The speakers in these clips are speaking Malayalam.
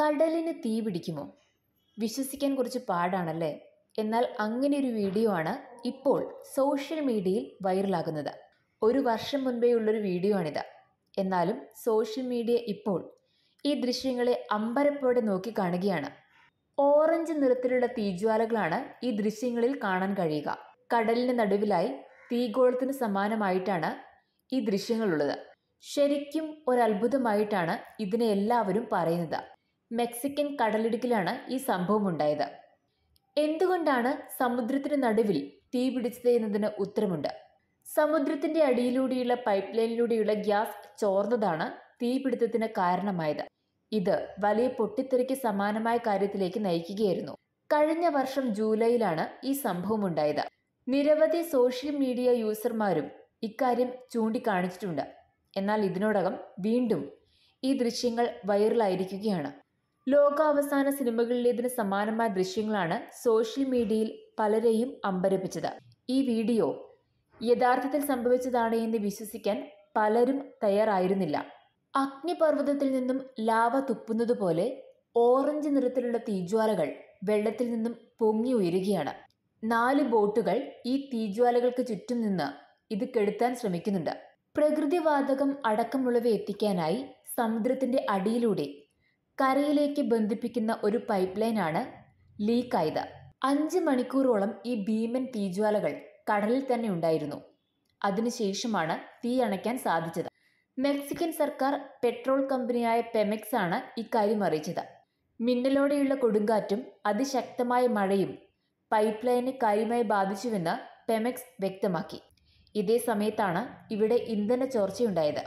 കടലിന് തീ പിടിക്കുമോ വിശ്വസിക്കാൻ കുറച്ച് പാടാണല്ലേ എന്നാൽ അങ്ങനെ ഒരു വീഡിയോ ആണ് ഇപ്പോൾ സോഷ്യൽ മീഡിയയിൽ വൈറലാകുന്നത് ഒരു വർഷം മുൻപേ ഉള്ളൊരു വീഡിയോ ആണിത് എന്നാലും സോഷ്യൽ മീഡിയ ഇപ്പോൾ ഈ ദൃശ്യങ്ങളെ അമ്പരപ്പോടെ നോക്കിക്കാണുകയാണ് ഓറഞ്ച് നിറത്തിലുള്ള തീജ്വാലകളാണ് ഈ ദൃശ്യങ്ങളിൽ കാണാൻ കഴിയുക കടലിന് നടുവിലായി തീഗോളത്തിന് സമാനമായിട്ടാണ് ഈ ദൃശ്യങ്ങളുള്ളത് ശരിക്കും ഒരത്ഭുതമായിട്ടാണ് ഇതിനെ എല്ലാവരും പറയുന്നത് മെക്സിക്കൻ കടലിടുക്കിലാണ് ഈ സംഭവം ഉണ്ടായത് എന്തുകൊണ്ടാണ് സമുദ്രത്തിന് നടുവിൽ തീ പിടിച്ചത് എന്നതിന് ഉത്തരമുണ്ട് സമുദ്രത്തിന്റെ അടിയിലൂടെയുള്ള പൈപ്പ് ലൈനിലൂടെയുള്ള ഗ്യാസ് ചോർന്നതാണ് തീപിടുത്തത്തിന് കാരണമായത് ഇത് വലിയ പൊട്ടിത്തെറിക്ക് സമാനമായ കാര്യത്തിലേക്ക് നയിക്കുകയായിരുന്നു കഴിഞ്ഞ വർഷം ജൂലൈയിലാണ് ഈ സംഭവം ഉണ്ടായത് നിരവധി സോഷ്യൽ മീഡിയ യൂസർമാരും ഇക്കാര്യം ചൂണ്ടിക്കാണിച്ചിട്ടുണ്ട് എന്നാൽ ഇതിനോടകം വീണ്ടും ഈ ദൃശ്യങ്ങൾ വൈറലായിരിക്കുകയാണ് ലോകാവസാന സിനിമകളിലേതിന് സമാനമായ ദൃശ്യങ്ങളാണ് സോഷ്യൽ മീഡിയയിൽ പലരെയും അമ്പരപ്പിച്ചത് ഈ വീഡിയോ യഥാർത്ഥത്തിൽ സംഭവിച്ചതാണ് എന്ന് വിശ്വസിക്കാൻ പലരും തയ്യാറായിരുന്നില്ല അഗ്നിപർവ്വതത്തിൽ നിന്നും ലാവ തുപ്പുന്നത് പോലെ ഓറഞ്ച് നിറത്തിലുള്ള തീജ്വാലകൾ വെള്ളത്തിൽ നിന്നും പൊങ്ങി ഉയരുകയാണ് നാല് ബോട്ടുകൾ ഈ തീജ്വാലകൾക്ക് ചുറ്റും നിന്ന് ഇത് കെടുത്താൻ ശ്രമിക്കുന്നുണ്ട് പ്രകൃതിവാതകം അടക്കമുള്ളവ എത്തിക്കാനായി സമുദ്രത്തിന്റെ അടിയിലൂടെ കരയിലേക്ക് ബന്ധിപ്പിക്കുന്ന ഒരു പൈപ്പ് ലൈനാണ് ലീക്കായത് അഞ്ച് മണിക്കൂറോളം ഈ ഭീമൻ തീജ്വാലകൾ കടലിൽ തന്നെ ഉണ്ടായിരുന്നു അതിനുശേഷമാണ് തീ അണയ്ക്കാൻ സാധിച്ചത് മെക്സിക്കൻ സർക്കാർ പെട്രോൾ കമ്പനിയായ പെമെക്സ് ആണ് ഇക്കാര്യം അറിയിച്ചത് മിന്നലോടെയുള്ള കൊടുങ്കാറ്റും അതിശക്തമായ മഴയും പൈപ്പ് ലൈനെ കാര്യമായി ബാധിച്ചുവെന്ന് പെമെക്സ് വ്യക്തമാക്കി ഇതേ സമയത്താണ് ഇവിടെ ഇന്ധന ചോർച്ചയുണ്ടായത്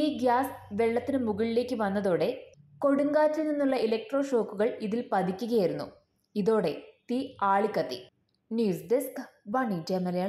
ഈ ഗ്യാസ് വെള്ളത്തിന് മുകളിലേക്ക് വന്നതോടെ കൊടുങ്കാറ്റിൽ നിന്നുള്ള ഇലക്ട്രോ ഷോക്കുകൾ ഇതിൽ പതിക്കുകയായിരുന്നു ഇതോടെ തീ ആളിക്കത്തി news desk one India Malayalam